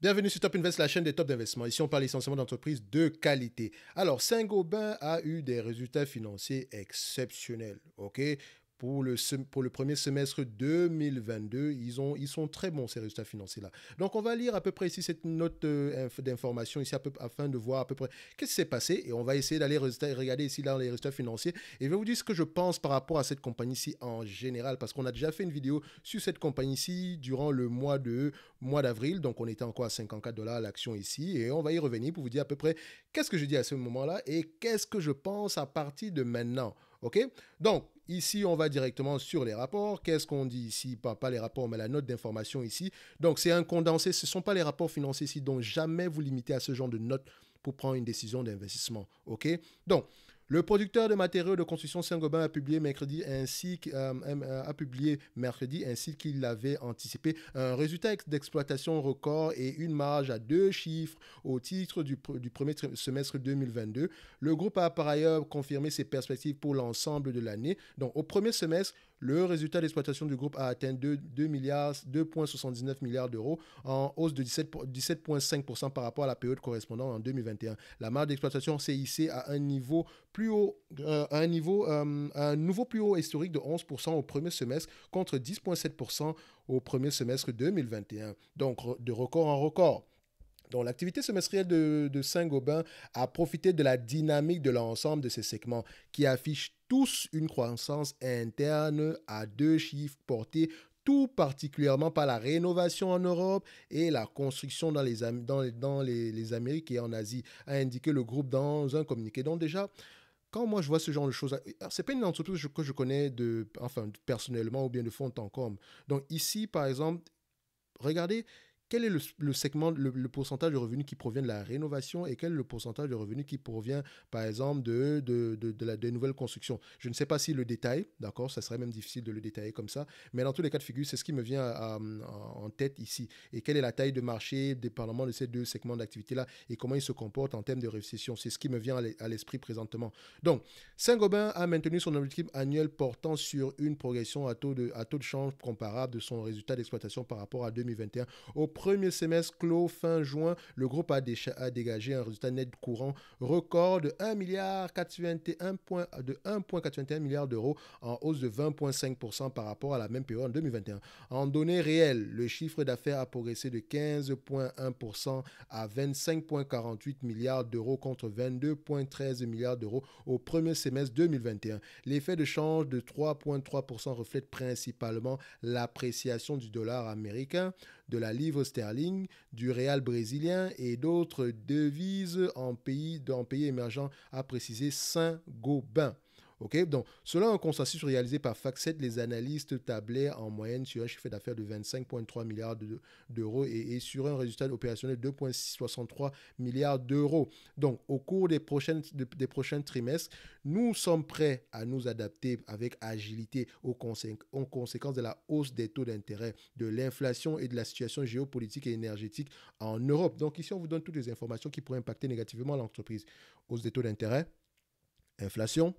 Bienvenue sur Top Invest, la chaîne des Top d'investissement. Ici, on parle essentiellement d'entreprises de qualité. Alors, Saint-Gobain a eu des résultats financiers exceptionnels. OK pour le, pour le premier semestre 2022. Ils, ont, ils sont très bons, ces résultats financiers-là. Donc, on va lire à peu près ici cette note euh, d'information ici afin de voir à peu près qu'est-ce qui s'est passé. Et on va essayer d'aller regarder ici dans les résultats financiers. Et je vais vous dire ce que je pense par rapport à cette compagnie-ci en général, parce qu'on a déjà fait une vidéo sur cette compagnie-ci durant le mois de mois d'avril. Donc, on était encore à 54 dollars l'action ici. Et on va y revenir pour vous dire à peu près qu'est-ce que je dis à ce moment-là et qu'est-ce que je pense à partir de maintenant. OK Donc, Ici, on va directement sur les rapports. Qu'est-ce qu'on dit ici pas, les rapports, mais la note d'information ici. Donc, c'est un condensé. Ce ne sont pas les rapports financiers ici. Donc, jamais vous limitez à ce genre de notes pour prendre une décision d'investissement. OK Donc, le producteur de matériaux de construction Saint-Gobain a publié mercredi ainsi euh, euh, publié mercredi ainsi qu'il l'avait anticipé un résultat d'exploitation record et une marge à deux chiffres au titre du, du premier semestre 2022. Le groupe a par ailleurs confirmé ses perspectives pour l'ensemble de l'année. Donc au premier semestre, le résultat d'exploitation du groupe a atteint 2,79 milliards, d'euros, en hausse de 17,5% par rapport à la période correspondante en 2021. La marge d'exploitation CIC a à un niveau plus haut, euh, un niveau, euh, nouveau plus haut historique de 11% au premier semestre contre 10,7% au premier semestre 2021. Donc de record en record. Donc, l'activité semestrielle de, Saint-Gobain a profité de la dynamique de l'ensemble de ces segments qui affichent tous une croissance interne à deux chiffres portée tout particulièrement par la rénovation en Europe et la construction dans les, dans, dans les, Amériques et en Asie, a indiqué le groupe dans un communiqué. Donc déjà, quand moi je vois ce genre de choses, c'est pas une entreprise que je connais de, enfin, personnellement ou bien de fond en comble. Donc ici, par exemple, regardez, quel est le, segment, le, pourcentage de revenus qui provient de la rénovation et quel est le pourcentage de revenus qui provient, par exemple, de, de, de, la nouvelle construction. Je ne sais pas si le détail, d'accord, ça serait même difficile de le détailler comme ça, mais dans tous les cas de figure, c'est ce qui me vient en tête ici. Et quelle est la taille de marché, dépendamment de ces deux segments d'activité-là, et comment ils se comportent en termes de récession. C'est ce qui me vient à l'esprit présentement. Donc, Saint-Gobain a maintenu son objectif annuel portant sur une progression à taux de, à taux de change comparable de son résultat d'exploitation par rapport à 2021 au premier semestre clos fin juin, le groupe a, dégagé un résultat net courant record de de 1,81 milliard d'euros en hausse de 20,5% par rapport à la même période en 2021. En données réelles, le chiffre d'affaires a progressé de 15,1% à 25,48 milliards d'euros contre 22,13 milliards d'euros au premier semestre 2021. L'effet de change de 3,3% reflète principalement l'appréciation du dollar américain, de la livre sterling, du real brésilien et d'autres devises en pays, dans pays émergents, a précisé Saint-Gobain. Donc, selon un consensus réalisé par 7, les analystes tablaient en moyenne sur un chiffre d'affaires de 25,3 milliards d'euros et, sur un résultat opérationnel de 2,63 milliards d'euros. Donc, au cours des, prochaines, des prochains trimestres, nous sommes prêts à nous adapter avec agilité en conséquence conséquences de la hausse des taux d'intérêt, de l'inflation et de la situation géopolitique et énergétique en Europe. Donc, ici, on vous donne toutes les informations qui pourraient impacter négativement l'entreprise. Hausse des taux d'intérêt, inflation,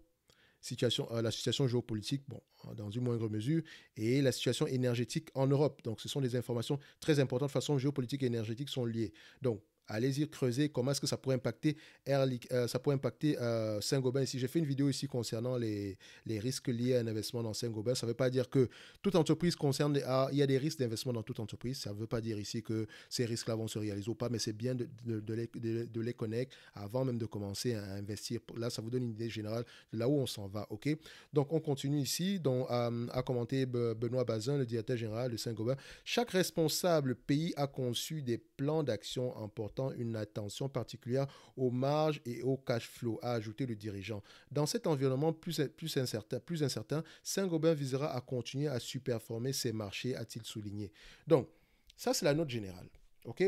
situation, euh, la situation géopolitique, bon, hein, dans une moindre mesure, et la situation énergétique en Europe. Donc, ce sont des informations très importantes. De façon géopolitique et énergétique sont liées. Donc, allez-y creuser comment est-ce que ça pourrait impacter, euh, ça pourrait impacter euh, Saint-Gobain ici. J'ai fait une vidéo ici concernant les, risques liés à un investissement dans Saint-Gobain. Ça ne veut pas dire que toute entreprise concerne, ah, il y a des risques d'investissement dans toute entreprise. Ça ne veut pas dire ici que ces risques-là vont se réaliser ou pas, mais c'est bien de, de, les, de, connecter avant même de commencer à investir. Là, ça vous donne une idée générale de là où on s'en va. OK Donc, on continue ici. Donc, à euh, commenter Benoît Bazin, le directeur général de Saint-Gobain. Chaque responsable pays a conçu des plans d'action importants une attention particulière aux marges et au cash flow, a ajouté le dirigeant. Dans cet environnement plus, plus incertain, plus incertain Saint-Gobain visera à continuer à superformer ses marchés, a-t-il souligné. Donc, ça, c'est la note générale. OK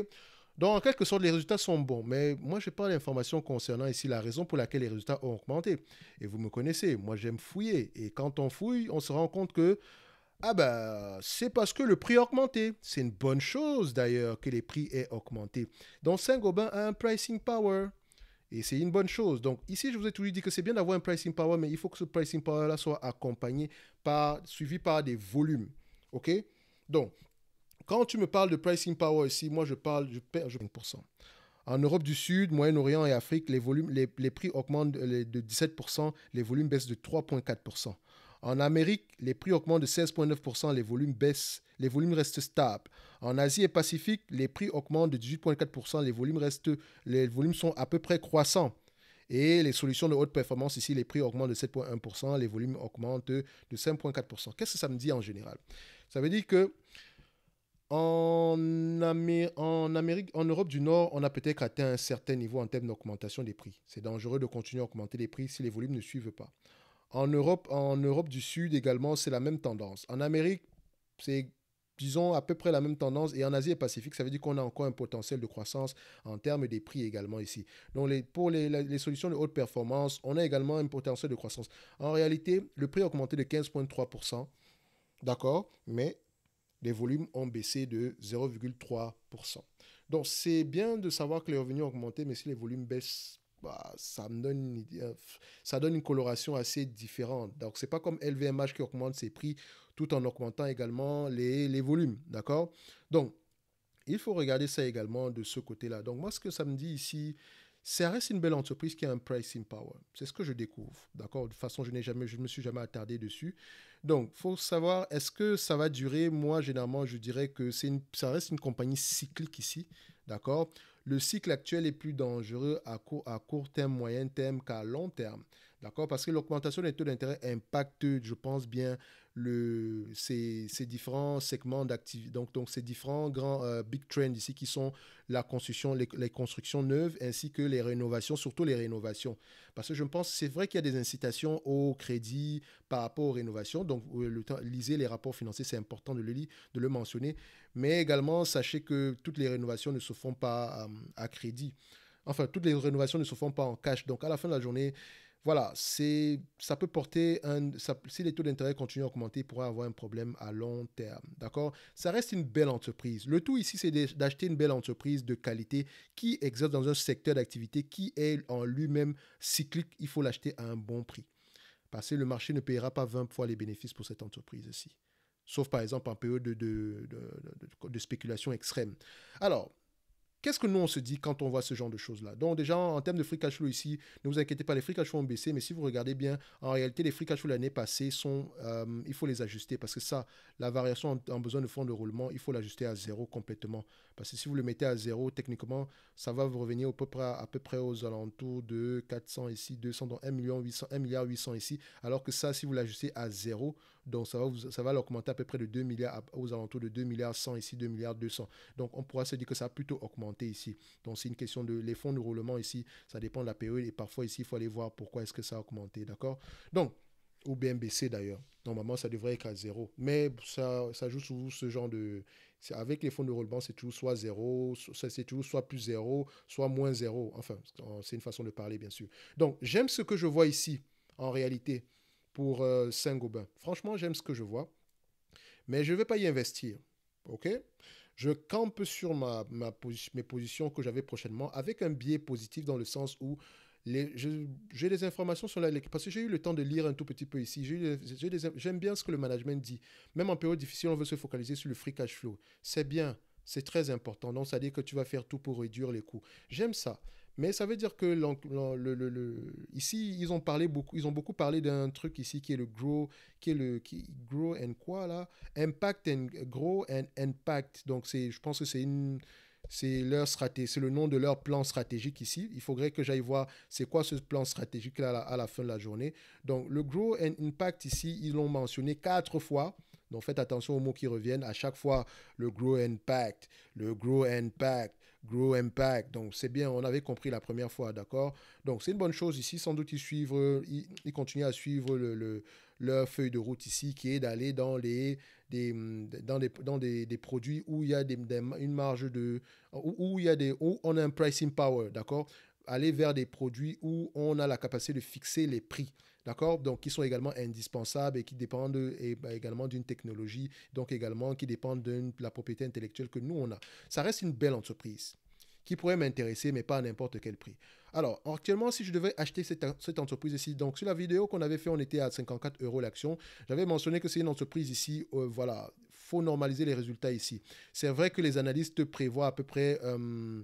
donc, en quelque sorte, les résultats sont bons, mais moi, je n'ai pas l'information concernant ici la raison pour laquelle les résultats ont augmenté. Et vous me connaissez, moi, j'aime fouiller. Et quand on fouille, on se rend compte que ah ben, c'est parce que le prix a augmenté. C'est une bonne chose d'ailleurs que les prix aient augmenté. Donc Saint-Gobain a un pricing power. Et c'est une bonne chose. Donc ici, je vous ai toujours dit que c'est bien d'avoir un pricing power, mais il faut que ce pricing power-là soit accompagné par, suivi par des volumes. OK Donc, quand tu me parles de pricing power ici, moi je parle, je perds En Europe du Sud, Moyen-Orient et Afrique, les, volumes, les prix augmentent euh, de 17%, les volumes baissent de 3,4%. En Amérique, les prix augmentent de 16,9%, les volumes baissent, les volumes restent stables. En Asie et Pacifique, les prix augmentent de 18,4%, les volumes restent, les volumes sont à peu près croissants. Et les solutions de haute performance, ici, les prix augmentent de 7,1%, les volumes augmentent de 5,4%. Qu'est-ce que ça me dit en général Ça veut dire que en, en, Amérique, en Europe du Nord, on a peut-être atteint un certain niveau en termes d'augmentation des prix. C'est dangereux de continuer à augmenter les prix si les volumes ne suivent pas. En Europe, en Europe du Sud également, c'est la même tendance. En Amérique, c'est disons à peu près la même tendance et en Asie et Pacifique, ça veut dire qu'on a encore un potentiel de croissance en termes des prix également ici. Donc pour les, solutions de haute performance, on a également un potentiel de croissance. En réalité, le prix a augmenté de 15,3%, d'accord, mais les volumes ont baissé de 0,3%. Donc c'est bien de savoir que les revenus ont augmenté, mais si les volumes baissent, bah, ça me donne une, euh, ça donne une coloration assez différente. Donc, c'est pas comme LVMH qui augmente ses prix tout en augmentant également les, les volumes, d'accord Donc, il faut regarder ça également de ce côté-là. Donc, moi, ce que ça me dit ici, ça reste une belle entreprise qui a un pricing power. C'est ce que je découvre, d'accord De toute façon, je n'ai jamais, je ne me suis jamais attardé dessus. Donc, faut savoir, est-ce que ça va durer Moi, généralement, je dirais que c'est ça reste une compagnie cyclique ici, d'accord le cycle actuel est plus dangereux à court, à terme, moyen terme qu'à long terme. D'accord Parce que l'augmentation des taux d'intérêt impacte, je pense bien, le, ces, différents segments d'activité, donc, donc ces différents grands euh, big trends ici qui sont la construction, les, constructions neuves ainsi que les rénovations, surtout les rénovations. Parce que je pense, c'est vrai qu'il y a des incitations au crédit par rapport aux rénovations. Donc, euh, lisez les rapports financiers, c'est important de le, lire, de le mentionner. Mais également, sachez que toutes les rénovations ne se font pas euh, à crédit. Enfin, toutes les rénovations ne se font pas en cash. Donc, à la fin de la journée, voilà, c'est, ça peut porter un, si les taux d'intérêt continuent à augmenter, il pourrait avoir un problème à long terme, d'accord Ça reste une belle entreprise. Le tout ici, c'est d'acheter une belle entreprise de qualité qui exerce dans un secteur d'activité qui est en lui-même cyclique. Il faut l'acheter à un bon prix. Parce que le marché ne payera pas 20 fois les bénéfices pour cette entreprise ici. Sauf par exemple en période de, de spéculation extrême. Alors, Qu'est-ce que nous, on se dit quand on voit ce genre de choses-là Donc déjà, en termes de free cash flow ici, ne vous inquiétez pas, les free cash flow ont baissé, mais si vous regardez bien, en réalité, les free cash flow l'année passée sont, euh, il faut les ajuster parce que ça, la variation en, besoin de fonds de roulement, il faut l'ajuster à zéro complètement. Parce que si vous le mettez à zéro, techniquement, ça va vous revenir à peu près, aux alentours de 400 ici, 200, donc 1 1 milliard 800 ici, alors que ça, si vous l'ajustez à zéro, donc, ça va, ça va l'augmenter à peu près de 2 milliards, aux alentours de 2 milliards 100 ici, 2 milliards 200. Donc, on pourra se dire que ça a plutôt augmenté ici. Donc, c'est une question de les fonds de roulement ici. Ça dépend de la période et parfois ici, il faut aller voir pourquoi est-ce que ça a augmenté. D'accord Donc, au BMBC d'ailleurs. Normalement, ça devrait être à zéro. Mais ça, ça joue souvent ce genre de... Avec les fonds de roulement, c'est toujours soit zéro, c'est toujours soit plus zéro, soit moins zéro. Enfin, c'est une façon de parler, bien sûr. Donc, j'aime ce que je vois ici, en réalité pour euh, Saint-Gobain. Franchement, j'aime ce que je vois, mais je ne vais pas y investir. OK Je campe sur ma, ma mes positions que j'avais prochainement avec un biais positif dans le sens où j'ai des informations sur la parce que j'ai eu le temps de lire un tout petit peu ici. J'aime bien ce que le management dit. Même en période difficile, on veut se focaliser sur le free cash flow. C'est bien, c'est très important. Donc, ça dire que tu vas faire tout pour réduire les coûts. J'aime ça. Mais ça veut dire que le, ici, ils ont, parlé beaucoup, ils ont beaucoup parlé d'un truc ici qui est le grow, qui est le qui, grow and quoi là Impact and grow and impact. Donc c'est, je pense que c'est une. C'est leur stratégie, c'est le nom de leur plan stratégique ici. Il faudrait que j'aille voir c'est quoi ce plan stratégique là à la, à la, fin de la journée. Donc le grow and impact ici, ils l'ont mentionné quatre fois. Donc faites attention aux mots qui reviennent à chaque fois. Le grow and impact, le grow and impact, Grow Impact. Donc c'est bien, on avait compris la première fois, d'accord Donc c'est une bonne chose ici, sans doute ils suivent, ils, continuent à suivre le, le, leur feuille de route ici, qui est d'aller dans les des, mm, dans, des, dans des, produits où il y a des, une marge de... où, il y des, où on a un pricing power, d'accord aller vers des produits où on a la capacité de fixer les prix, d'accord Donc, qui sont également indispensables et qui dépendent bah, également d'une technologie, donc également qui dépendent de la propriété intellectuelle que nous, on a. Ça reste une belle entreprise qui pourrait m'intéresser, mais pas à n'importe quel prix. Alors, actuellement, si je devais acheter cette, entreprise ici, donc sur la vidéo qu'on avait fait, on était à 54 euros l'action. J'avais mentionné que c'est une entreprise ici, Voilà. Euh, voilà, faut normaliser les résultats ici. C'est vrai que les analystes prévoient à peu près... Euh,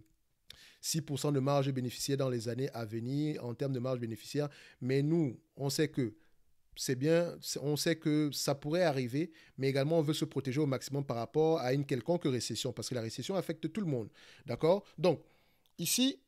6% de marge bénéficiaire dans les années à venir en termes de marge bénéficiaire. Mais nous, on sait que c'est bien, on sait que ça pourrait arriver, mais également on veut se protéger au maximum par rapport à une quelconque récession, parce que la récession affecte tout le monde. D'accord Donc, ici,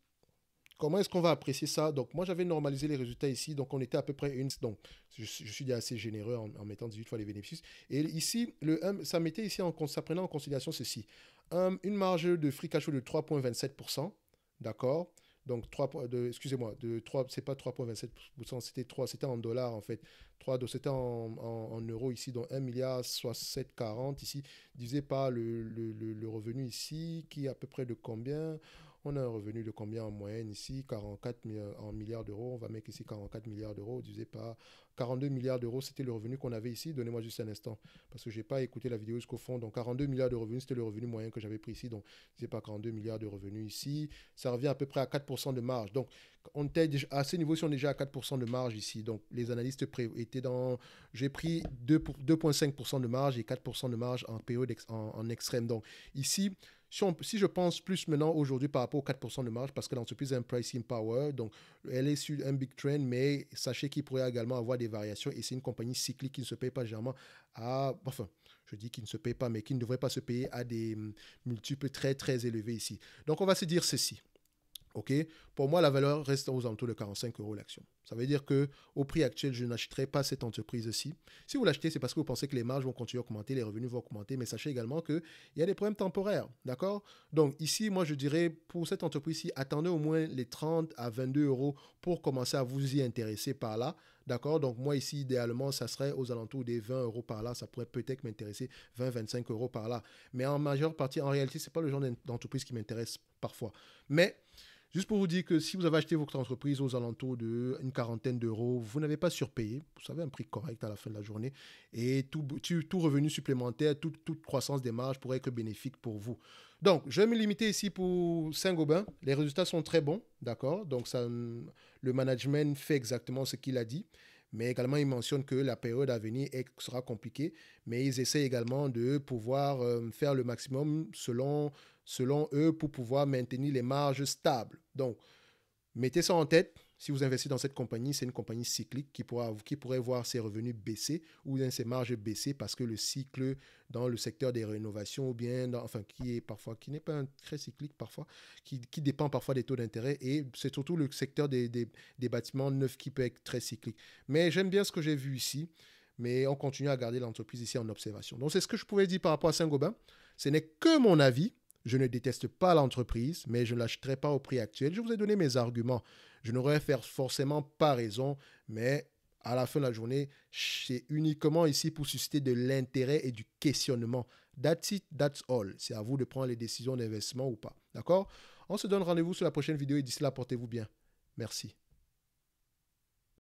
Comment est-ce qu'on va apprécier ça Donc, moi, j'avais normalisé les résultats ici. Donc, on était à peu près une. Donc, je, suis assez généreux en, mettant 18 fois les bénéfices. Et ici, le, ça mettait ici, en, ça prenait en considération ceci. une marge de free cash flow de 3,27%. D'accord donc, 3, de excusez-moi, de 3, c'est pas 3,27%, c'était 3, c'était en dollars en fait. 3, c'était en, en, en, euros ici, donc 1 milliard 740 ici, divisé par le, le, le, revenu ici, qui est à peu près de combien on a un revenu de combien en moyenne ici 44 euh, en milliards d'euros. On va mettre ici 44 milliards d'euros pas 42 milliards d'euros. C'était le revenu qu'on avait ici. Donnez-moi juste un instant parce que je n'ai pas écouté la vidéo jusqu'au fond. Donc 42 milliards de revenus, c'était le revenu moyen que j'avais pris ici. Donc c'est pas 42 milliards de revenus ici. Ça revient à peu près à 4% de marge. Donc on était à ce niveau si on est déjà à 4% de marge ici. Donc les analystes étaient dans. J'ai pris 2,5% de marge et 4% de marge en, PO en extrême. Donc ici, si, je pense plus maintenant aujourd'hui par rapport aux 4% de marge, parce que l'entreprise a un pricing power, donc elle est sur un big trend, mais sachez qu'il pourrait également avoir des variations et c'est une compagnie cyclique qui ne se paye pas généralement à. Enfin, je dis qu'il ne se paye pas, mais qui ne devrait pas se payer à des multiples très très élevés ici. Donc on va se dire ceci. Ok, Pour moi, la valeur reste aux alentours de 45 euros l'action. Ça veut dire que au prix actuel, je n'achèterai pas cette entreprise-ci. Si vous l'achetez, c'est parce que vous pensez que les marges vont continuer à augmenter, les revenus vont augmenter, mais sachez également qu'il y a des problèmes temporaires. D'accord Donc ici, moi, je dirais pour cette entreprise-ci, attendez au moins les 30 à 22 euros pour commencer à vous y intéresser par là. D'accord Donc moi, ici, idéalement, ça serait aux alentours des 20 euros par là. Ça pourrait peut-être m'intéresser 20-25 euros par là. Mais en majeure partie, en réalité, ce n'est pas le genre d'entreprise qui m'intéresse parfois. Mais... Juste pour vous dire que si vous avez acheté votre entreprise aux alentours d'une quarantaine d'euros, vous n'avez pas surpayé, vous savez, un prix correct à la fin de la journée, et tout, revenu supplémentaire, toute, croissance des marges pourrait être bénéfique pour vous. Donc, je vais me limiter ici pour Saint-Gobain. Les résultats sont très bons, d'accord Donc, le management fait exactement ce qu'il a dit. Mais également, il mentionne que la période à venir sera compliquée. Mais ils essaient également de pouvoir euh, faire le maximum selon selon eux, pour pouvoir maintenir les marges stables. Donc, mettez ça en tête. Si vous investissez dans cette compagnie, c'est une compagnie cyclique qui, pourra, qui pourrait voir ses revenus baisser ou ses marges baisser parce que le cycle dans le secteur des rénovations ou bien, enfin, qui est parfois, qui n'est pas très cyclique parfois, qui, dépend parfois des taux d'intérêt et c'est surtout le secteur des, des, bâtiments neufs qui peut être très cyclique. Mais j'aime bien ce que j'ai vu ici, mais on continue à garder l'entreprise ici en observation. Donc, c'est ce que je pouvais dire par rapport à Saint-Gobain. Ce n'est que mon avis. Je ne déteste pas l'entreprise, mais je ne l'achèterai pas au prix actuel. Je vous ai donné mes arguments. Je n'aurais forcément pas raison, mais à la fin de la journée, c'est uniquement ici pour susciter de l'intérêt et du questionnement. That's it, that's all. C'est à vous de prendre les décisions d'investissement ou pas. D'accord On se donne rendez-vous sur la prochaine vidéo et d'ici là, portez-vous bien. Merci.